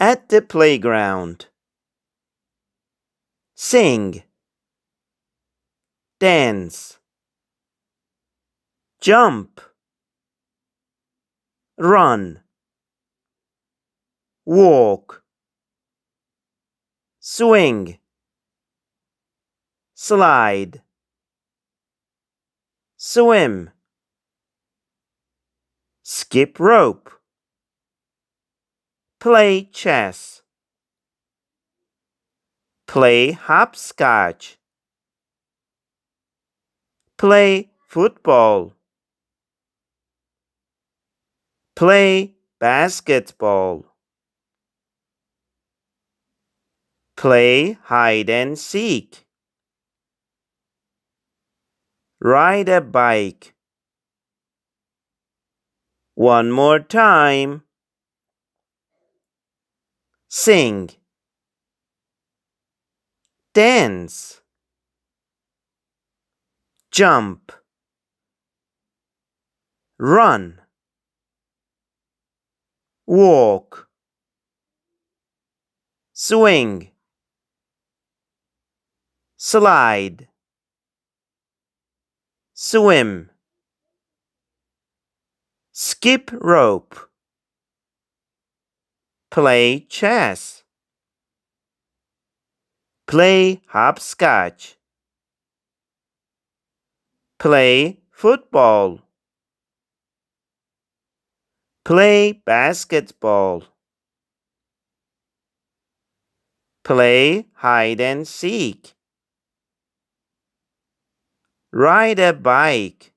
at the playground. Sing. Dance. Jump. Run. Walk. Swing. Slide. Swim. Skip rope play chess, play hopscotch, play football, play basketball, play hide and seek, ride a bike. One more time sing, dance, jump, run, walk, swing, slide, swim, skip rope. Play chess. Play hopscotch. Play football. Play basketball. Play hide and seek. Ride a bike.